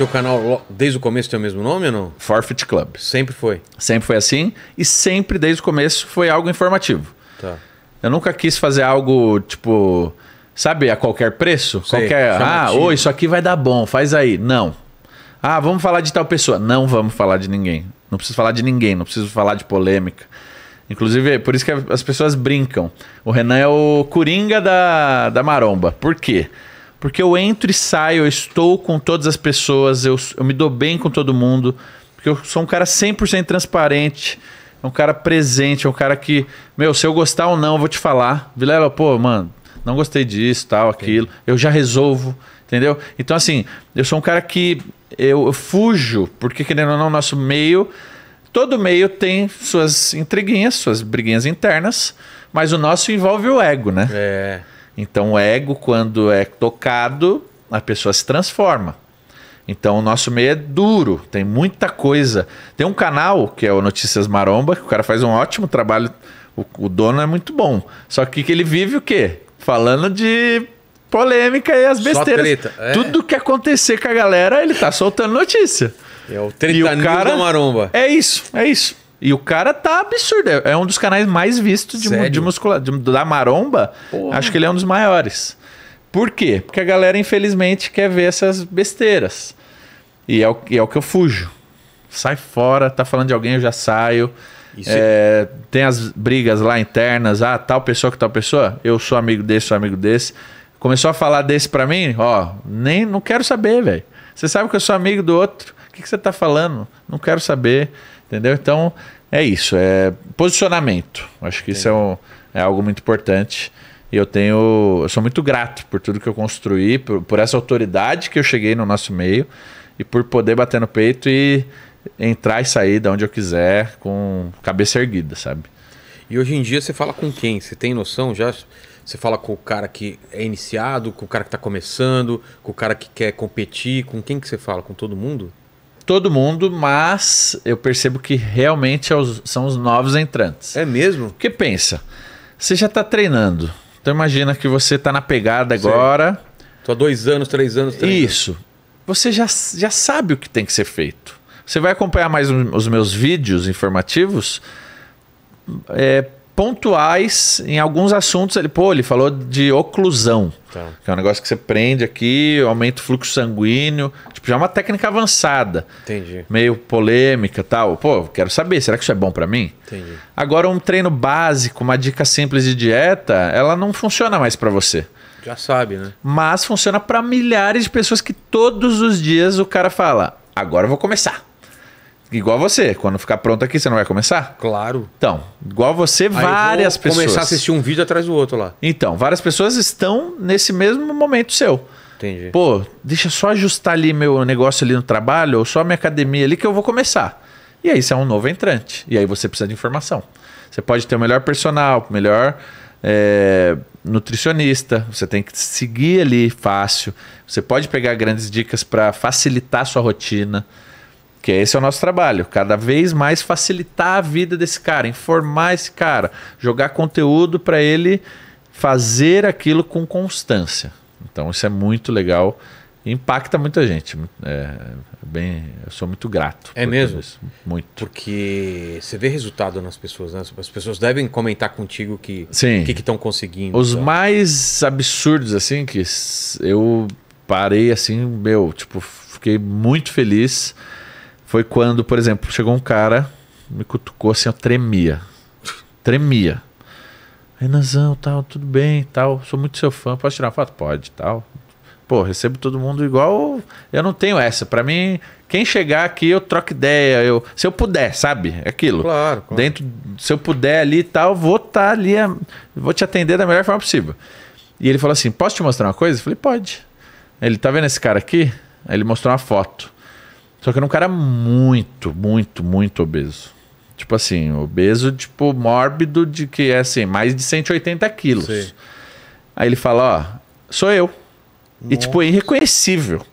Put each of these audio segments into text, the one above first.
Teu canal, desde o começo, tem o mesmo nome ou não? Forfeit Club. Sempre foi? Sempre foi assim e sempre, desde o começo, foi algo informativo. Tá. Eu nunca quis fazer algo, tipo, sabe, a qualquer preço? Sei, qualquer, ah, chamativo. ah, ou isso aqui vai dar bom, faz aí. Não. Ah, vamos falar de tal pessoa. Não vamos falar de ninguém. Não preciso falar de ninguém, não preciso falar de polêmica. Inclusive, por isso que as pessoas brincam. O Renan é o coringa da, da maromba. Por quê? Porque porque eu entro e saio, eu estou com todas as pessoas, eu, eu me dou bem com todo mundo. Porque eu sou um cara 100% transparente, é um cara presente, é um cara que, meu, se eu gostar ou não, eu vou te falar. Vilela, pô, mano, não gostei disso, tal, aquilo. Eu já resolvo, entendeu? Então, assim, eu sou um cara que eu, eu fujo, porque querendo ou não, nosso meio. Todo meio tem suas intriguinhas, suas briguinhas internas, mas o nosso envolve o ego, né? É. Então, o ego, quando é tocado, a pessoa se transforma. Então, o nosso meio é duro, tem muita coisa. Tem um canal, que é o Notícias Maromba, que o cara faz um ótimo trabalho, o, o dono é muito bom. Só que ele vive o quê? Falando de polêmica e as besteiras. É. Tudo que acontecer com a galera, ele tá soltando notícia. É o 30 e o cara... da maromba. É isso, é isso. E o cara tá absurdo. É, é um dos canais mais vistos de, Sério? de de, da maromba. Porra. Acho que ele é um dos maiores. Por quê? Porque a galera, infelizmente, quer ver essas besteiras. E é o, e é o que eu fujo. Sai fora, tá falando de alguém, eu já saio. É, tem as brigas lá internas. Ah, tal pessoa que tal pessoa. Eu sou amigo desse, sou amigo desse. Começou a falar desse pra mim, ó, nem não quero saber, velho. Você sabe que eu sou amigo do outro. O que, que você tá falando? Não quero saber. Entendeu? Então, é isso. É posicionamento. Acho que Entendi. isso é, um, é, algo muito importante. E eu tenho. Eu sou muito grato por tudo que eu construí, por, por essa autoridade que eu cheguei no nosso meio e por poder bater no peito e entrar e sair de onde eu quiser com cabeça erguida, sabe? E hoje em dia você fala com quem? Você tem noção já? Você fala com o cara que é iniciado, com o cara que está começando, com o cara que quer competir, com quem que você fala? Com todo mundo? todo mundo, mas eu percebo que realmente é são os novos entrantes. É mesmo? O que pensa, você já está treinando. Então imagina que você está na pegada Sim. agora. Tô há dois anos, três anos, treinando. Isso. Você já, já sabe o que tem que ser feito. Você vai acompanhar mais os meus vídeos informativos. É, pontuais em alguns assuntos. Ele, pô, ele falou de oclusão, tá. que é um negócio que você prende aqui, aumenta o fluxo sanguíneo. Tipo, já é uma técnica avançada. Entendi. Meio polêmica tal. Pô, quero saber, será que isso é bom para mim? Entendi. Agora, um treino básico, uma dica simples de dieta, ela não funciona mais para você. Já sabe, né? Mas funciona para milhares de pessoas que todos os dias o cara fala: agora eu vou começar. Igual você, quando ficar pronto aqui, você não vai começar? Claro. Então, igual você, Aí várias eu vou pessoas. começar a assistir um vídeo atrás do outro lá. Então, várias pessoas estão nesse mesmo momento seu. Entendi. Pô, deixa só ajustar ali meu negócio ali no trabalho, ou só minha academia ali que eu vou começar. E aí você é um novo entrante. E aí você precisa de informação. Você pode ter o melhor personal, o melhor é, nutricionista. Você tem que seguir ali fácil. Você pode pegar grandes dicas para facilitar a sua rotina. Que esse é o nosso trabalho, cada vez mais facilitar a vida desse cara, informar esse cara, jogar conteúdo para ele fazer aquilo com constância. Então isso é muito legal, impacta muita gente. É, é, bem, eu sou muito grato. É mesmo? Isso. Muito. Porque você vê resultado nas pessoas, né? As pessoas devem comentar contigo que Sim. que estão conseguindo. Os então. mais absurdos assim que eu parei assim, meu, tipo, fiquei muito feliz foi quando, por exemplo, chegou um cara, me cutucou assim, eu tremia. Tremia. Renanzão, tal, tudo bem, tal, sou muito seu fã, posso tirar uma foto? Pode, tal. Pô, recebo todo mundo igual. Eu não tenho essa. Para mim, quem chegar aqui, eu troco ideia. Eu, se eu puder, sabe? É aquilo. Claro. claro. Dentro, se eu puder ali e tal, vou estar tá ali, é, vou te atender da melhor forma possível. E ele falou assim: posso te mostrar uma coisa? Eu falei, pode. Ele tá vendo esse cara aqui? Aí ele mostrou uma foto. Só que era um cara muito, muito, muito obeso. Tipo assim, obeso, tipo, mórbido, de que é assim, mais de 180 quilos. Sim. Aí ele fala, ó, sou eu. Nossa. E tipo, é irreconhecível.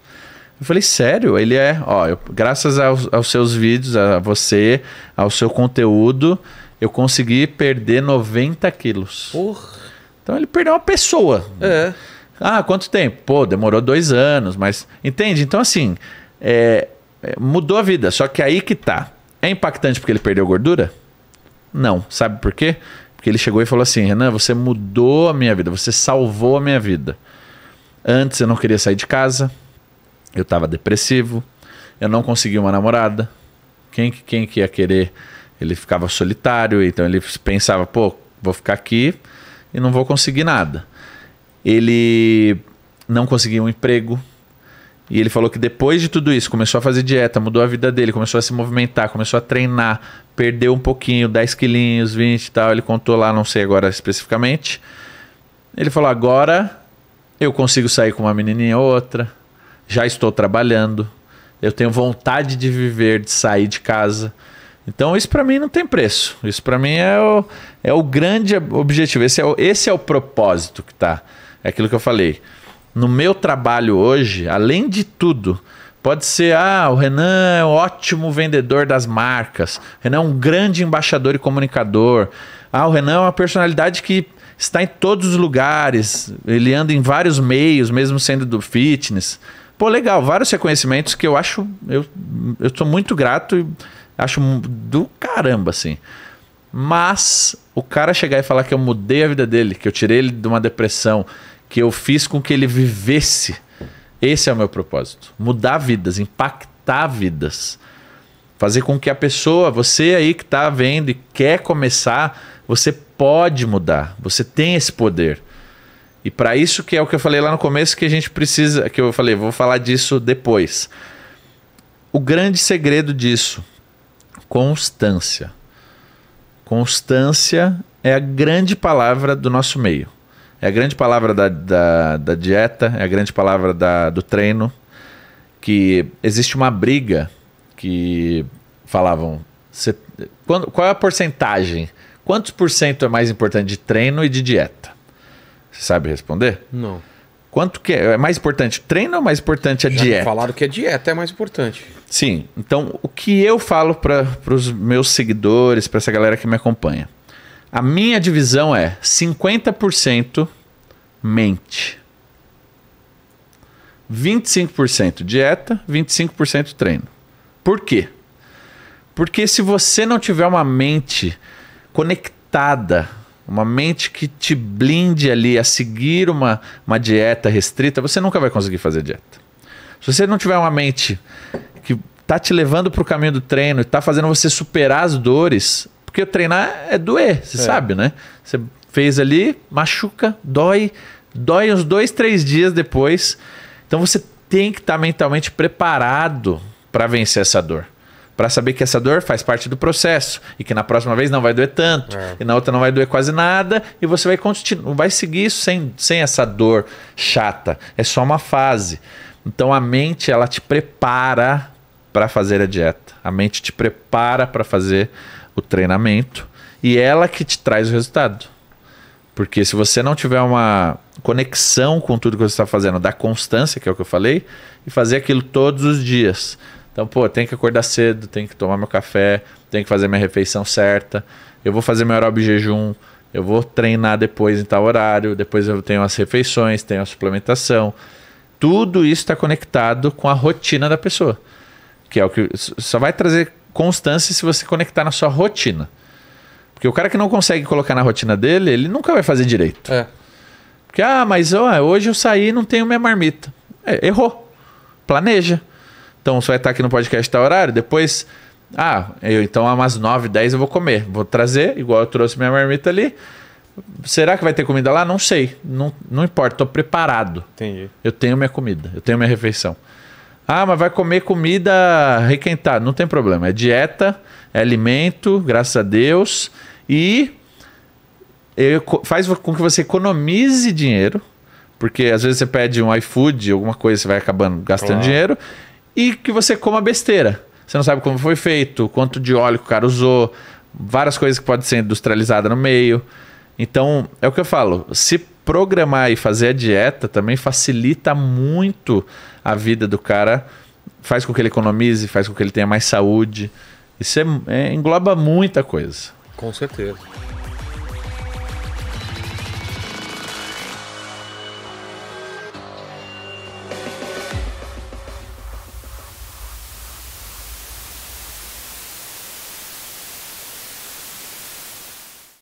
Eu falei, sério? Ele é, ó, eu, graças aos, aos, seus vídeos, a você, ao seu conteúdo, eu consegui perder 90 quilos. Porra. Então ele perdeu uma pessoa. É. Ah, quanto tempo? Pô, demorou dois anos, mas. Entende? Então, assim, é, é, mudou a vida, só que aí que tá. É impactante porque ele perdeu gordura? Não. Sabe por quê? Porque ele chegou e falou assim: Renan, você mudou a minha vida, você salvou a minha vida. Antes eu não queria sair de casa, eu estava depressivo, eu não conseguia uma namorada. Quem, quem que ia querer? Ele ficava solitário, então ele pensava: pô, vou ficar aqui e não vou conseguir nada. Ele não conseguia um emprego, e ele falou que depois de tudo isso, começou a fazer dieta, mudou a vida dele, começou a se movimentar, começou a treinar, perdeu um pouquinho, 10 quilinhos, 20 e tal. Ele contou lá, não sei agora especificamente. Ele falou: agora eu consigo sair com uma menininha ou outra, já estou trabalhando, eu tenho vontade de viver, de sair de casa. Então isso para mim não tem preço. Isso para mim é o, é o grande objetivo. Esse é o, esse é o propósito que tá. É aquilo que eu falei no meu trabalho hoje, além de tudo, Pode ser, ah, o Renan é um ótimo vendedor das marcas. O Renan é um grande embaixador e comunicador. Ah, o Renan é uma personalidade que está em todos os lugares. Ele anda em vários meios, mesmo sendo do fitness. Pô, legal, vários reconhecimentos que eu acho. Eu, eu muito grato e acho do caramba, assim. Mas o cara chegar e falar que eu mudei a vida dele, que eu tirei ele de uma depressão, que eu fiz com que ele vivesse. Esse é o meu propósito. Mudar vidas, impactar vidas. Fazer com que a pessoa, você aí que está vendo e quer começar, você pode mudar. Você tem esse poder. E para isso que é o que eu falei lá no começo que a gente precisa, que eu falei, vou falar disso depois. O grande segredo disso, constância. Constância é a grande palavra do nosso meio. É a grande palavra da, da, da dieta, é a grande palavra da, do treino, que existe uma briga que falavam. Cê, quando, qual é a porcentagem? Quantos por cento é mais importante de treino e de dieta? Você sabe responder? Não. Quanto que é, é mais importante treino ou mais importante a Já dieta? Falaram que a dieta é mais importante. Sim. Então, o que eu falo para os meus seguidores, para essa galera que me acompanha? A minha divisão é 50% mente. 25% dieta, 25% treino. Por quê? Porque se você não tiver uma mente conectada, uma mente que te blinde ali a seguir uma, uma dieta restrita, você nunca vai conseguir fazer dieta. Se você não tiver uma mente que está te levando para o caminho do treino, está fazendo você superar as dores, porque treinar é doer, você é. sabe, né? Você fez ali, machuca, dói, dói uns dois, três dias depois. Então você tem que estar tá mentalmente preparado para vencer essa dor. Para saber que essa dor faz parte do processo e que na próxima vez não vai doer tanto, é. e na outra não vai doer quase nada, e você vai continuar, vai seguir isso sem, sem essa dor chata. É só uma fase. Então a mente ela te prepara para fazer a dieta. A mente te prepara para fazer o treinamento e ela que te traz o resultado. Porque se você não tiver uma conexão com tudo que você está fazendo, da constância, que é o que eu falei, e fazer aquilo todos os dias. Então, pô, tem que acordar cedo, tem que tomar meu café, tem que fazer minha refeição certa, eu vou fazer meu aeróbio jejum, eu vou treinar depois em tal horário, depois eu tenho as refeições, tenho a suplementação. Tudo isso está conectado com a rotina da pessoa, que é o que só vai trazer constância se você conectar na sua rotina. Porque o cara que não consegue colocar na rotina dele, ele nunca vai fazer direito. É. Porque, ah, mas ó, hoje eu saí e não tenho minha marmita. É, errou. Planeja. Então você vai estar aqui no podcast tal tá horário, depois. Ah, eu então umas 9, 10 eu vou comer. Vou trazer, igual eu trouxe minha marmita ali. Será que vai ter comida lá? Não sei. Não, não importa, estou preparado. Entendi. Eu tenho minha comida, eu tenho minha refeição. Ah, mas vai comer comida requentada. Não tem problema. É dieta, é alimento, graças a Deus. E faz com que você economize dinheiro. Porque às vezes você pede um iFood, alguma coisa, você vai acabando gastando claro. dinheiro. E que você coma besteira. Você não sabe como foi feito, quanto de óleo que o cara usou, várias coisas que podem ser industrializadas no meio. Então, é o que eu falo. Se programar e fazer a dieta também facilita muito a vida do cara, faz com que ele economize, faz com que ele tenha mais saúde. Isso é, é, engloba muita coisa. Com certeza.